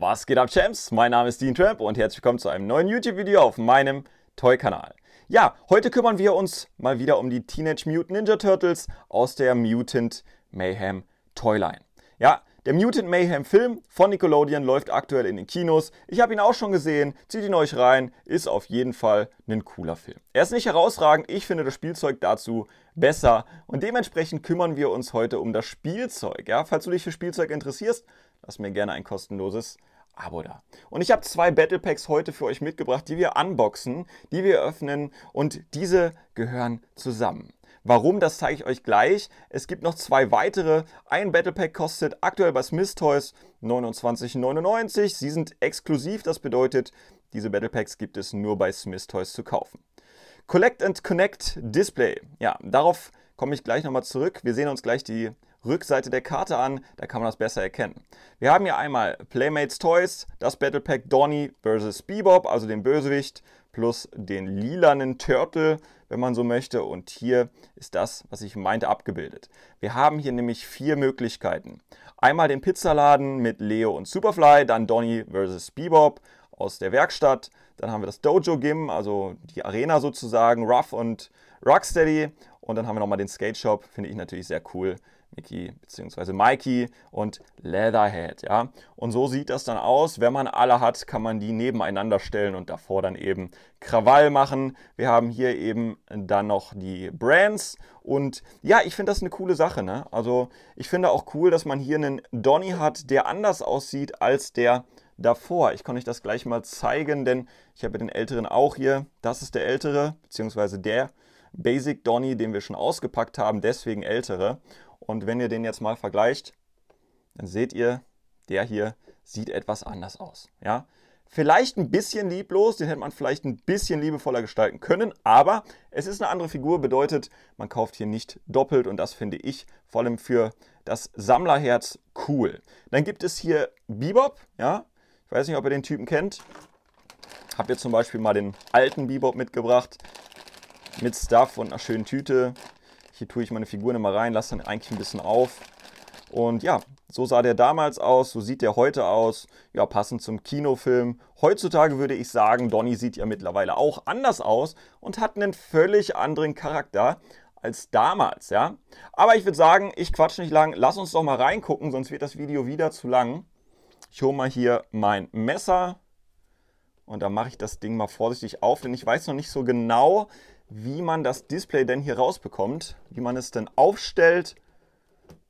Was geht ab, Champs? Mein Name ist Dean Tramp und herzlich willkommen zu einem neuen YouTube-Video auf meinem Toy-Kanal. Ja, heute kümmern wir uns mal wieder um die Teenage Mutant Ninja Turtles aus der Mutant Mayhem Toyline. Ja, der Mutant Mayhem Film von Nickelodeon läuft aktuell in den Kinos. Ich habe ihn auch schon gesehen, zieht ihn euch rein, ist auf jeden Fall ein cooler Film. Er ist nicht herausragend, ich finde das Spielzeug dazu besser und dementsprechend kümmern wir uns heute um das Spielzeug. Ja, falls du dich für Spielzeug interessierst, Lasst mir gerne ein kostenloses Abo da. Und ich habe zwei Battle Packs heute für euch mitgebracht, die wir unboxen, die wir öffnen und diese gehören zusammen. Warum, das zeige ich euch gleich. Es gibt noch zwei weitere. Ein Battle Pack kostet aktuell bei Smith Toys 29,99. Sie sind exklusiv, das bedeutet, diese Battle Packs gibt es nur bei Smith Toys zu kaufen. Collect and Connect Display. Ja, darauf komme ich gleich nochmal zurück. Wir sehen uns gleich die Rückseite der Karte an, da kann man das besser erkennen. Wir haben hier einmal Playmates Toys, das Battle Pack Donny vs. Bebop, also den Bösewicht, plus den lilanen Turtle, wenn man so möchte. Und hier ist das, was ich meinte, abgebildet. Wir haben hier nämlich vier Möglichkeiten. Einmal den Pizzaladen mit Leo und Superfly, dann Donny vs. Bebop aus der Werkstatt, dann haben wir das Dojo Gym, also die Arena sozusagen, Rough und Rocksteady und dann haben wir nochmal den Skate Shop, finde ich natürlich sehr cool, Mickey bzw. Mikey und Leatherhead. Ja? Und so sieht das dann aus. Wenn man alle hat, kann man die nebeneinander stellen und davor dann eben Krawall machen. Wir haben hier eben dann noch die Brands. Und ja, ich finde das eine coole Sache. Ne? Also ich finde auch cool, dass man hier einen Donny hat, der anders aussieht als der davor. Ich kann euch das gleich mal zeigen, denn ich habe den älteren auch hier. Das ist der ältere, beziehungsweise der Basic Donny, den wir schon ausgepackt haben, deswegen ältere. Und wenn ihr den jetzt mal vergleicht, dann seht ihr, der hier sieht etwas anders aus. Ja? Vielleicht ein bisschen lieblos, den hätte man vielleicht ein bisschen liebevoller gestalten können, aber es ist eine andere Figur, bedeutet, man kauft hier nicht doppelt und das finde ich vor allem für das Sammlerherz cool. Dann gibt es hier Bebop, ja, ich weiß nicht, ob ihr den Typen kennt. Habt ihr zum Beispiel mal den alten Bebop mitgebracht mit Stuff und einer schönen Tüte. Hier tue ich meine Figuren immer rein, lasse dann eigentlich ein bisschen auf. Und ja, so sah der damals aus, so sieht der heute aus. Ja, passend zum Kinofilm. Heutzutage würde ich sagen, Donny sieht ja mittlerweile auch anders aus und hat einen völlig anderen Charakter als damals, ja. Aber ich würde sagen, ich quatsch nicht lang. Lass uns doch mal reingucken, sonst wird das Video wieder zu lang. Ich hole mal hier mein Messer und dann mache ich das Ding mal vorsichtig auf, denn ich weiß noch nicht so genau, wie man das Display denn hier rausbekommt, wie man es denn aufstellt.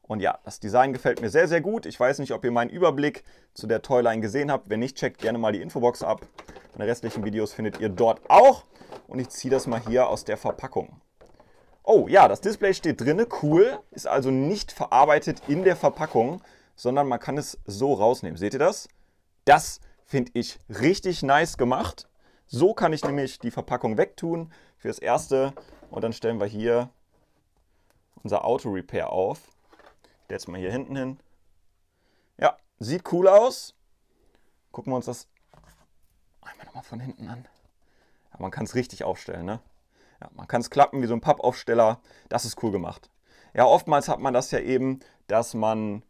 Und ja, das Design gefällt mir sehr, sehr gut. Ich weiß nicht, ob ihr meinen Überblick zu der Toyline gesehen habt. Wenn nicht, checkt gerne mal die Infobox ab. Meine restlichen Videos findet ihr dort auch. Und ich ziehe das mal hier aus der Verpackung. Oh ja, das Display steht drinne, cool. Ist also nicht verarbeitet in der Verpackung, sondern man kann es so rausnehmen. Seht ihr das? Das finde ich richtig nice gemacht. So kann ich nämlich die Verpackung wegtun für das erste und dann stellen wir hier unser Auto Repair auf. Ich stelle jetzt mal hier hinten hin. Ja, sieht cool aus. Gucken wir uns das einmal nochmal von hinten an. Ja, man kann es richtig aufstellen, ne? Ja, man kann es klappen wie so ein Pappaufsteller. Das ist cool gemacht. Ja, oftmals hat man das ja eben, dass man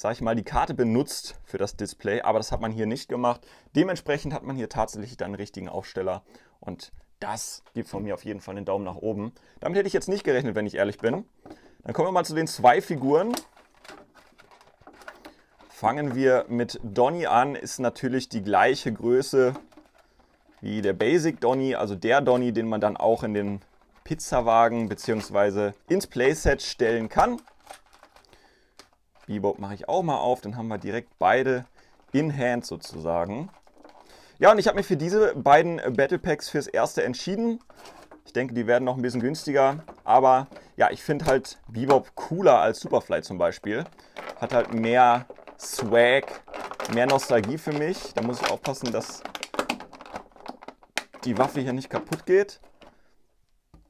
sage ich mal, die Karte benutzt für das Display, aber das hat man hier nicht gemacht. Dementsprechend hat man hier tatsächlich dann einen richtigen Aufsteller und das gibt von mir auf jeden Fall einen Daumen nach oben. Damit hätte ich jetzt nicht gerechnet, wenn ich ehrlich bin. Dann kommen wir mal zu den zwei Figuren. Fangen wir mit Donny an, ist natürlich die gleiche Größe wie der Basic Donny, also der Donny, den man dann auch in den Pizzawagen bzw. ins Playset stellen kann. Bebop mache ich auch mal auf. Dann haben wir direkt beide in Hand sozusagen. Ja, und ich habe mich für diese beiden Battle Packs fürs erste entschieden. Ich denke, die werden noch ein bisschen günstiger. Aber ja, ich finde halt Bebop cooler als Superfly zum Beispiel. Hat halt mehr Swag, mehr Nostalgie für mich. Da muss ich aufpassen, dass die Waffe hier nicht kaputt geht.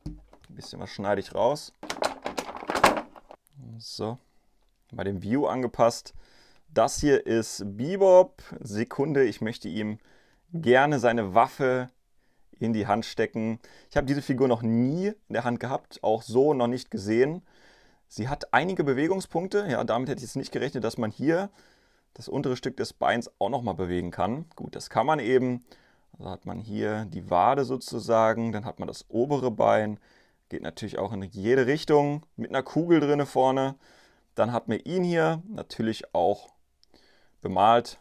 Ein bisschen was schneide ich raus. So bei dem View angepasst. Das hier ist Bebop. Sekunde, ich möchte ihm gerne seine Waffe in die Hand stecken. Ich habe diese Figur noch nie in der Hand gehabt, auch so noch nicht gesehen. Sie hat einige Bewegungspunkte. Ja, damit hätte ich jetzt nicht gerechnet, dass man hier das untere Stück des Beins auch nochmal bewegen kann. Gut, das kann man eben. Also hat man hier die Wade sozusagen, dann hat man das obere Bein. Geht natürlich auch in jede Richtung mit einer Kugel drinne vorne. Dann hat mir ihn hier natürlich auch bemalt.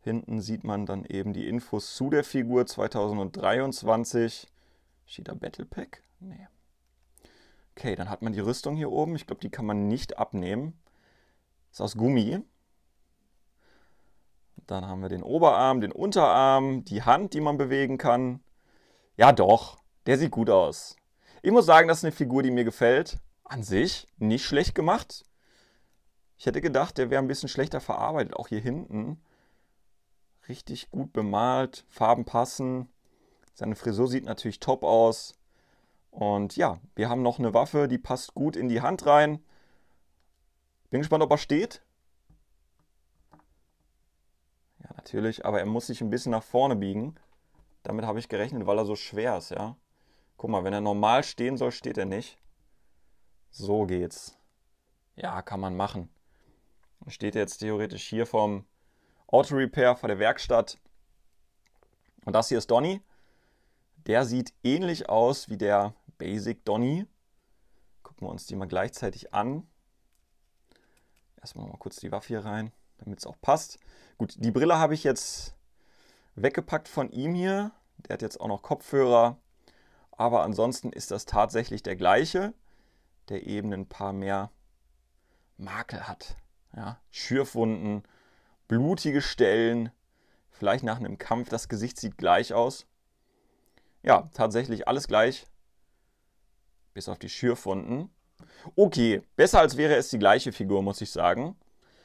Hinten sieht man dann eben die Infos zu der Figur 2023. Steht Battle Pack? Nee. Okay, dann hat man die Rüstung hier oben. Ich glaube, die kann man nicht abnehmen. Ist aus Gummi. Dann haben wir den Oberarm, den Unterarm, die Hand, die man bewegen kann. Ja doch, der sieht gut aus. Ich muss sagen, das ist eine Figur, die mir gefällt an sich nicht schlecht gemacht. Ich hätte gedacht, der wäre ein bisschen schlechter verarbeitet, auch hier hinten. Richtig gut bemalt, Farben passen. Seine Frisur sieht natürlich top aus. Und ja, wir haben noch eine Waffe, die passt gut in die Hand rein. Bin gespannt, ob er steht. Ja, natürlich, aber er muss sich ein bisschen nach vorne biegen. Damit habe ich gerechnet, weil er so schwer ist, ja. Guck mal, wenn er normal stehen soll, steht er nicht. So geht's. Ja, kann man machen. Steht jetzt theoretisch hier vom Auto Repair, vor der Werkstatt. Und das hier ist Donny. Der sieht ähnlich aus wie der Basic Donny. Gucken wir uns die mal gleichzeitig an. Erstmal mal kurz die Waffe hier rein, damit es auch passt. Gut, die Brille habe ich jetzt weggepackt von ihm hier. Der hat jetzt auch noch Kopfhörer. Aber ansonsten ist das tatsächlich der gleiche der eben ein paar mehr Makel hat. Ja? Schürfwunden, blutige Stellen, vielleicht nach einem Kampf, das Gesicht sieht gleich aus. Ja, tatsächlich alles gleich, bis auf die Schürfwunden. Okay, besser als wäre es die gleiche Figur, muss ich sagen.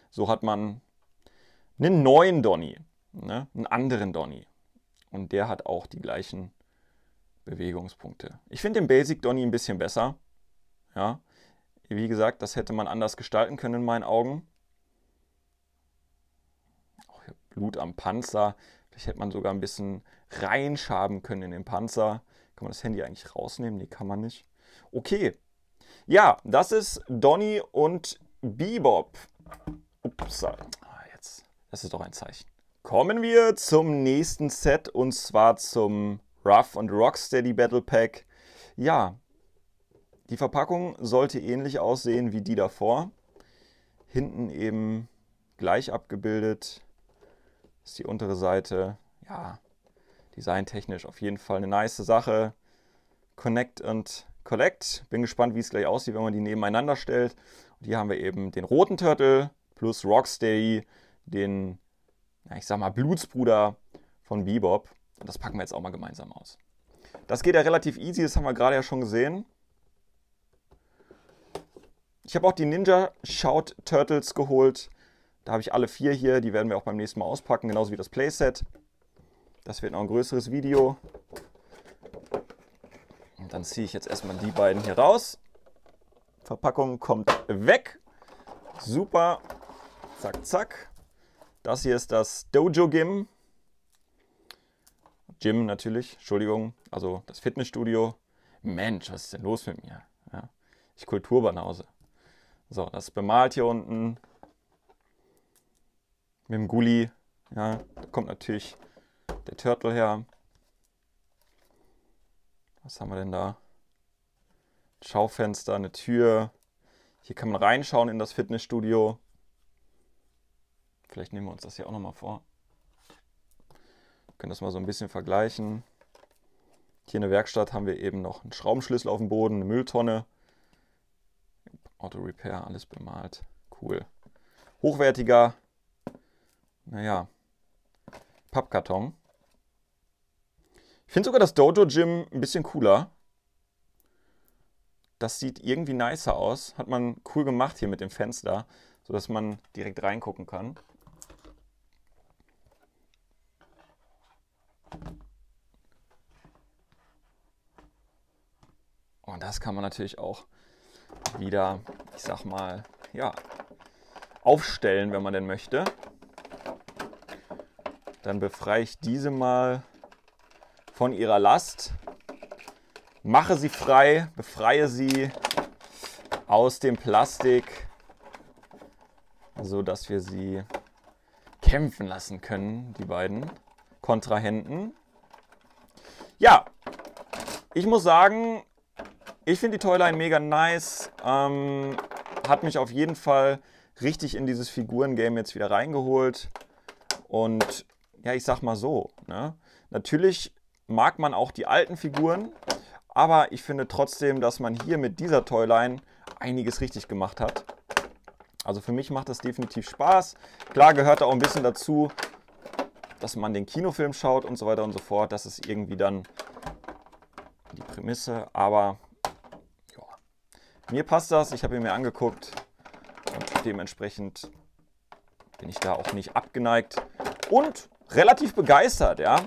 So hat man einen neuen Donny, ne? einen anderen Donny. Und der hat auch die gleichen Bewegungspunkte. Ich finde den Basic Donny ein bisschen besser. Ja, wie gesagt, das hätte man anders gestalten können in meinen Augen. Auch Blut am Panzer. Vielleicht hätte man sogar ein bisschen reinschaben können in den Panzer. Kann man das Handy eigentlich rausnehmen? Nee, kann man nicht. Okay. Ja, das ist Donny und Bebop. Ups, ah, jetzt. Das ist doch ein Zeichen. Kommen wir zum nächsten Set und zwar zum Rough und Rocksteady Battle Pack. Ja, die Verpackung sollte ähnlich aussehen wie die davor. Hinten eben gleich abgebildet ist die untere Seite. Ja, designtechnisch auf jeden Fall eine nice Sache. Connect und Collect. Bin gespannt, wie es gleich aussieht, wenn man die nebeneinander stellt. Und hier haben wir eben den roten Turtle plus Rocksteady, den, ja, ich sag mal, Blutsbruder von Bebop. Und das packen wir jetzt auch mal gemeinsam aus. Das geht ja relativ easy, das haben wir gerade ja schon gesehen. Ich habe auch die Ninja Shout Turtles geholt. Da habe ich alle vier hier, die werden wir auch beim nächsten Mal auspacken, genauso wie das Playset. Das wird noch ein größeres Video. Und dann ziehe ich jetzt erstmal die beiden hier raus. Verpackung kommt weg. Super. Zack, zack. Das hier ist das Dojo Gym. Gym natürlich, Entschuldigung, also das Fitnessstudio. Mensch, was ist denn los mit mir? Ja. Ich Kulturbanause. So, das ist bemalt hier unten mit dem Gully. Ja, da kommt natürlich der Turtle her. Was haben wir denn da? Ein Schaufenster, eine Tür. Hier kann man reinschauen in das Fitnessstudio. Vielleicht nehmen wir uns das hier auch nochmal vor. Wir können das mal so ein bisschen vergleichen. Hier in der Werkstatt haben wir eben noch einen Schraubenschlüssel auf dem Boden, eine Mülltonne. Auto Repair, alles bemalt. Cool. Hochwertiger, naja, Pappkarton. Ich finde sogar das Dojo Gym ein bisschen cooler. Das sieht irgendwie nicer aus. Hat man cool gemacht hier mit dem Fenster, sodass man direkt reingucken kann. Und das kann man natürlich auch wieder, ich sag mal, ja, aufstellen, wenn man denn möchte. Dann befreie ich diese mal von ihrer Last, mache sie frei, befreie sie aus dem Plastik, so dass wir sie kämpfen lassen können, die beiden Kontrahenten. Ja, ich muss sagen, ich finde die Toyline mega nice. Ähm, hat mich auf jeden Fall richtig in dieses Figurengame jetzt wieder reingeholt. Und ja, ich sag mal so. Ne? Natürlich mag man auch die alten Figuren, aber ich finde trotzdem, dass man hier mit dieser Toyline einiges richtig gemacht hat. Also für mich macht das definitiv Spaß. Klar gehört da auch ein bisschen dazu, dass man den Kinofilm schaut und so weiter und so fort. Das ist irgendwie dann die Prämisse. Aber mir passt das, ich habe ihn mir angeguckt und dementsprechend bin ich da auch nicht abgeneigt und relativ begeistert, ja.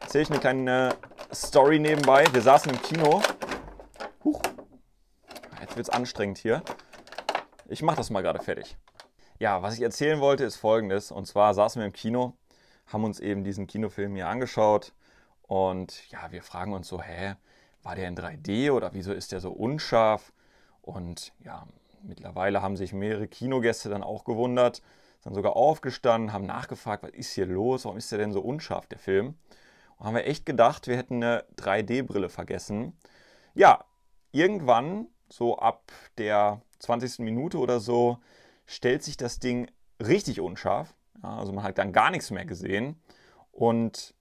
Erzähle ich eine kleine Story nebenbei. Wir saßen im Kino. Huch, jetzt es anstrengend hier. Ich mache das mal gerade fertig. Ja, was ich erzählen wollte, ist folgendes. Und zwar saßen wir im Kino, haben uns eben diesen Kinofilm hier angeschaut. Und ja, wir fragen uns so, hä, war der in 3D oder wieso ist der so unscharf? Und ja, mittlerweile haben sich mehrere Kinogäste dann auch gewundert, sind sogar aufgestanden, haben nachgefragt, was ist hier los, warum ist der denn so unscharf, der Film? Und haben wir echt gedacht, wir hätten eine 3D-Brille vergessen. Ja, irgendwann, so ab der 20. Minute oder so, stellt sich das Ding richtig unscharf. Ja, also man hat dann gar nichts mehr gesehen. Und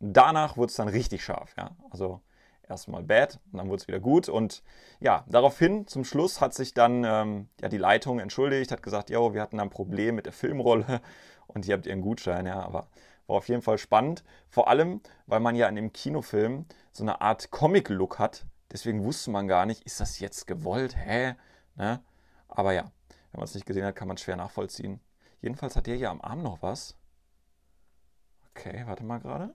danach wurde es dann richtig scharf. Ja? Also erstmal bad und dann wurde es wieder gut. Und ja, daraufhin zum Schluss hat sich dann ähm, ja, die Leitung entschuldigt, hat gesagt, yo, wir hatten ein Problem mit der Filmrolle und hier habt ihr einen Gutschein, ja, aber war auf jeden Fall spannend. Vor allem, weil man ja in dem Kinofilm so eine Art Comic-Look hat. Deswegen wusste man gar nicht, ist das jetzt gewollt? Hä? Ne? Aber ja, wenn man es nicht gesehen hat, kann man es schwer nachvollziehen. Jedenfalls hat der hier am Arm noch was. Okay, warte mal gerade.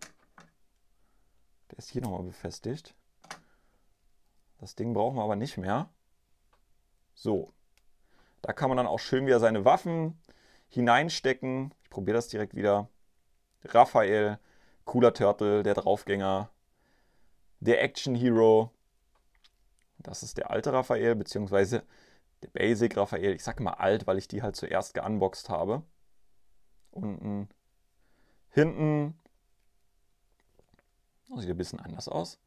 Der ist hier nochmal befestigt. Das Ding brauchen wir aber nicht mehr. So, da kann man dann auch schön wieder seine Waffen hineinstecken. Ich probiere das direkt wieder. Raphael, cooler Turtle, der Draufgänger, der Action Hero. Das ist der alte Raphael, beziehungsweise der Basic Raphael. Ich sage mal alt, weil ich die halt zuerst geunboxt habe. Unten, hinten. Das oh, sieht ein bisschen anders aus.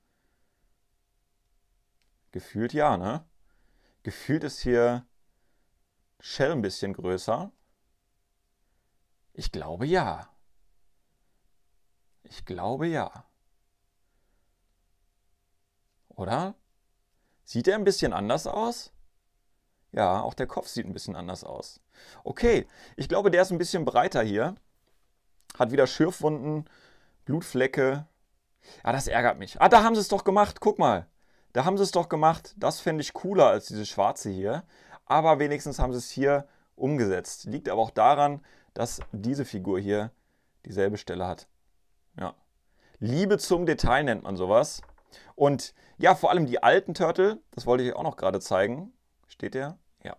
Gefühlt ja, ne? Gefühlt ist hier Shell ein bisschen größer. Ich glaube ja. Ich glaube ja. Oder? Sieht er ein bisschen anders aus? Ja, auch der Kopf sieht ein bisschen anders aus. Okay, ich glaube, der ist ein bisschen breiter hier. Hat wieder Schürfwunden, Blutflecke. Ah, das ärgert mich. Ah, da haben sie es doch gemacht. Guck mal. Da haben sie es doch gemacht. Das fände ich cooler als diese schwarze hier. Aber wenigstens haben sie es hier umgesetzt. Liegt aber auch daran, dass diese Figur hier dieselbe Stelle hat. Ja. Liebe zum Detail nennt man sowas. Und ja, vor allem die alten Turtle, das wollte ich euch auch noch gerade zeigen. Steht der? Ja.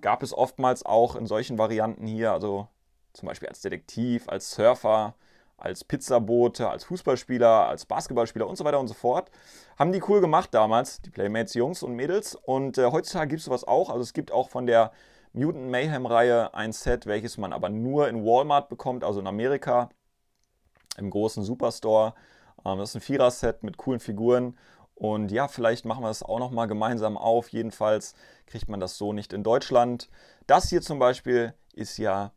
Gab es oftmals auch in solchen Varianten hier, also zum Beispiel als Detektiv, als Surfer, als Pizzabote, als Fußballspieler, als Basketballspieler und so weiter und so fort. Haben die cool gemacht damals, die Playmates Jungs und Mädels. Und äh, heutzutage gibt es sowas auch. Also es gibt auch von der Mutant Mayhem-Reihe ein Set, welches man aber nur in Walmart bekommt, also in Amerika, im großen Superstore. Ähm, das ist ein Vierer-Set mit coolen Figuren. Und ja, vielleicht machen wir das auch nochmal gemeinsam auf. Jedenfalls kriegt man das so nicht in Deutschland. Das hier zum Beispiel ist ja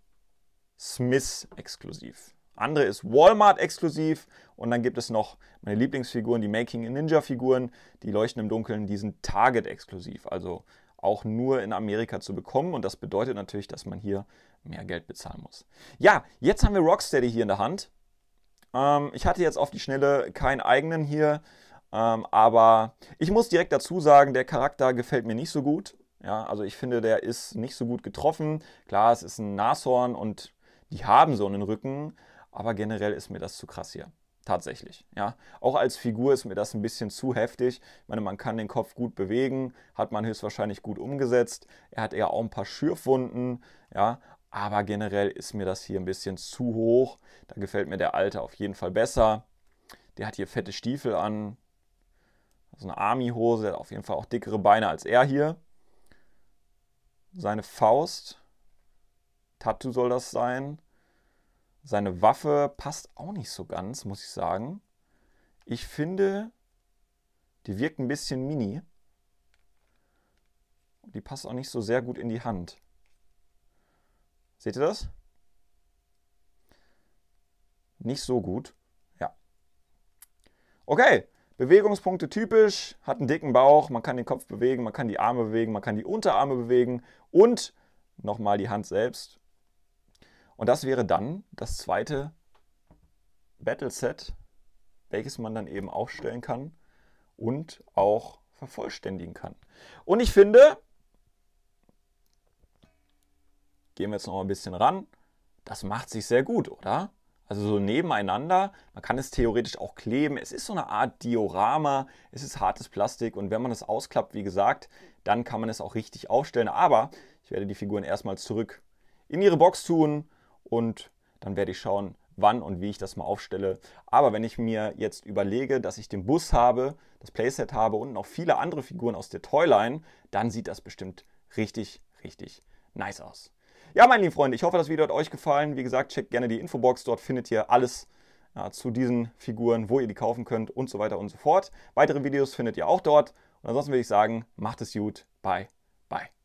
Smith exklusiv. Andere ist Walmart exklusiv und dann gibt es noch meine Lieblingsfiguren, die Making a Ninja Figuren, die leuchten im Dunkeln, die sind Target exklusiv, also auch nur in Amerika zu bekommen und das bedeutet natürlich, dass man hier mehr Geld bezahlen muss. Ja, jetzt haben wir Rocksteady hier in der Hand. Ähm, ich hatte jetzt auf die Schnelle keinen eigenen hier, ähm, aber ich muss direkt dazu sagen, der Charakter gefällt mir nicht so gut. Ja, also ich finde, der ist nicht so gut getroffen. Klar, es ist ein Nashorn und die haben so einen Rücken, aber generell ist mir das zu krass hier. Tatsächlich, ja. Auch als Figur ist mir das ein bisschen zu heftig. Ich meine, man kann den Kopf gut bewegen, hat man höchstwahrscheinlich gut umgesetzt. Er hat eher auch ein paar Schürfwunden, ja. Aber generell ist mir das hier ein bisschen zu hoch. Da gefällt mir der alte auf jeden Fall besser. Der hat hier fette Stiefel an. So also eine Army-Hose, auf jeden Fall auch dickere Beine als er hier. Seine Faust. Tattoo soll das sein. Seine Waffe passt auch nicht so ganz, muss ich sagen. Ich finde, die wirkt ein bisschen mini. Die passt auch nicht so sehr gut in die Hand. Seht ihr das? Nicht so gut. Ja. Okay. Bewegungspunkte typisch, hat einen dicken Bauch, man kann den Kopf bewegen, man kann die Arme bewegen, man kann die Unterarme bewegen und nochmal die Hand selbst. Und das wäre dann das zweite Battleset, welches man dann eben aufstellen kann und auch vervollständigen kann. Und ich finde, gehen wir jetzt noch ein bisschen ran, das macht sich sehr gut, oder? Also so nebeneinander, man kann es theoretisch auch kleben. Es ist so eine Art Diorama, es ist hartes Plastik und wenn man es ausklappt, wie gesagt, dann kann man es auch richtig aufstellen. Aber ich werde die Figuren erstmal zurück in ihre Box tun und dann werde ich schauen, wann und wie ich das mal aufstelle. Aber wenn ich mir jetzt überlege, dass ich den Bus habe, das Playset habe und noch viele andere Figuren aus der Toyline, dann sieht das bestimmt richtig, richtig nice aus. Ja, meine lieben Freunde, ich hoffe, das Video hat euch gefallen. Wie gesagt, checkt gerne die Infobox, dort findet ihr alles ja, zu diesen Figuren, wo ihr die kaufen könnt und so weiter und so fort. Weitere Videos findet ihr auch dort. Und ansonsten würde ich sagen, macht es gut, bye, bye.